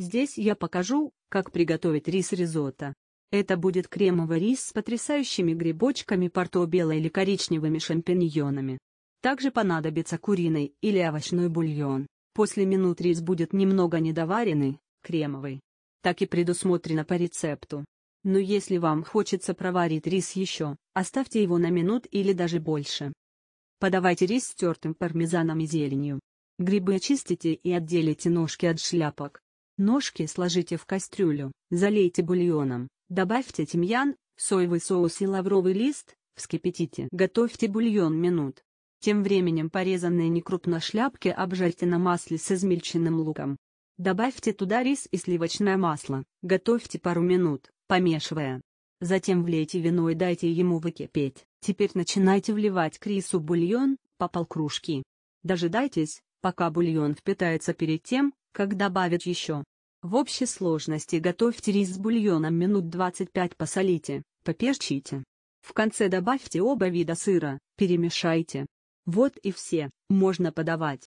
Здесь я покажу, как приготовить рис-ризотто. Это будет кремовый рис с потрясающими грибочками портобелло или коричневыми шампиньонами. Также понадобится куриный или овощной бульон. После минут рис будет немного недоваренный, кремовый. Так и предусмотрено по рецепту. Но если вам хочется проварить рис еще, оставьте его на минут или даже больше. Подавайте рис с тертым пармезаном и зеленью. Грибы очистите и отделите ножки от шляпок. Ножки сложите в кастрюлю, залейте бульоном, добавьте тимьян, соевый соус и лавровый лист, вскипятите. Готовьте бульон минут. Тем временем порезанные некрупно шляпки обжарьте на масле с измельченным луком. Добавьте туда рис и сливочное масло, готовьте пару минут, помешивая. Затем влейте вино и дайте ему выкипеть. Теперь начинайте вливать к рису бульон, по полкружки. Дожидайтесь, пока бульон впитается перед тем, как добавить еще. В общей сложности готовьте рис с бульоном минут 25 посолите, поперчите. В конце добавьте оба вида сыра, перемешайте. Вот и все, можно подавать.